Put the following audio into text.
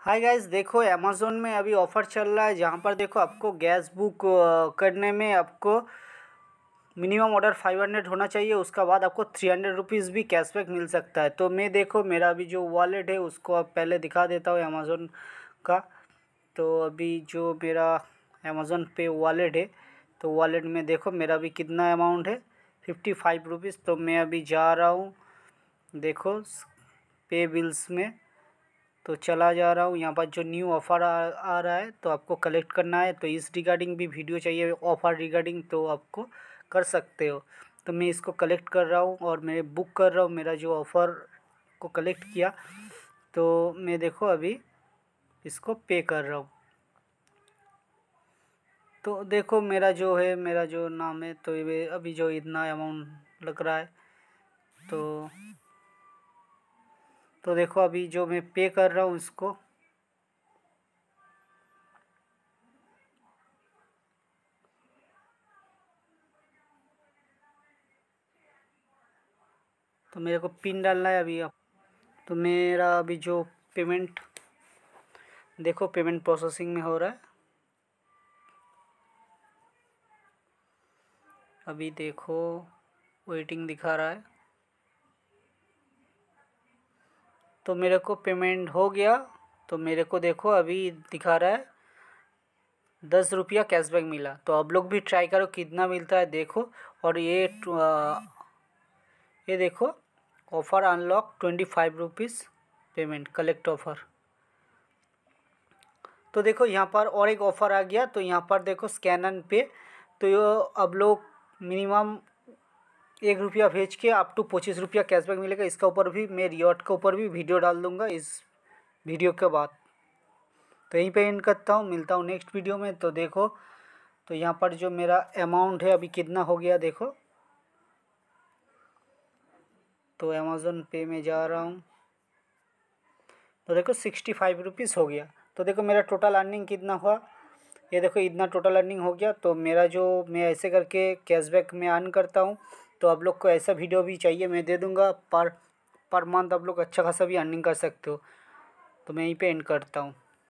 hi guys देखो Amazon में अभी ऑफ़र चल रहा है जहाँ पर देखो आपको गैस बुक करने में आपको मिनिमम ऑर्डर फाइव हंड्रेड होना चाहिए उसका बाद आपको थ्री हंड्रेड रुपीज़ भी कैशबैक मिल सकता है तो मैं देखो मेरा अभी जो वॉलेट है उसको आप पहले दिखा देता हूँ अमेज़ोन का तो अभी जो मेरा अमेज़ोन पे वॉलेट है तो वॉलेट में देखो मेरा अभी कितना अमाउंट है फिफ्टी फाइव रुपीज़ तो मैं अभी जा रहा हूँ देखो पे बिल्स में तो चला जा रहा हूँ यहाँ पर जो न्यू ऑफ़र आ, आ रहा है तो आपको कलेक्ट करना है तो इस रिगार्डिंग भी वीडियो चाहिए ऑफ़र रिगार्डिंग तो आपको कर सकते हो तो मैं इसको कलेक्ट कर रहा हूँ और मैं बुक कर रहा हूँ मेरा जो ऑफ़र को कलेक्ट किया तो मैं देखो अभी इसको पे कर रहा हूँ तो देखो मेरा जो है मेरा जो नाम है तो अभी जो इतना अमाउंट लग रहा है तो तो देखो अभी जो मैं पे कर रहा हूँ इसको तो मेरे को पिन डालना है अभी अब तो मेरा अभी जो पेमेंट देखो पेमेंट प्रोसेसिंग में हो रहा है अभी देखो वेटिंग दिखा रहा है तो मेरे को पेमेंट हो गया तो मेरे को देखो अभी दिखा रहा है दस रुपया कैशबैक मिला तो आप लोग भी ट्राई करो कितना मिलता है देखो और ये ये देखो offer unlock twenty five rupees payment collect offer तो देखो यहाँ पर और एक ऑफ़र आ गया तो यहाँ पर देखो स्कैन एंड पे तो अब लोग मिनिमम एक रुपया भेज के आप टू पच्चीस रुपया कैशबैक मिलेगा इसके ऊपर भी मैं रिवॉर्ड के ऊपर भी वीडियो डाल दूँगा इस वीडियो के बाद तो यहीं पे एंड करता हूँ मिलता हूँ नेक्स्ट वीडियो में तो देखो तो यहाँ पर जो मेरा अमाउंट है अभी कितना हो गया देखो तो अमेज़ोन पे में जा रहा हूँ तो देखो सिक्सटी फाइव रुपीज़ हो गया तो देखो मेरा टोटल अर्निंग कितना हुआ ये देखो इतना टोटल अर्निंग हो गया तो मेरा जो मैं ऐसे करके कैशबैक में अर्न करता हूँ तो आप लोग को ऐसा वीडियो भी चाहिए मैं दे दूँगा पर पर मंथ आप लोग अच्छा खासा भी अर्निंग कर सकते हो तो मैं यहीं पे एंड करता हूँ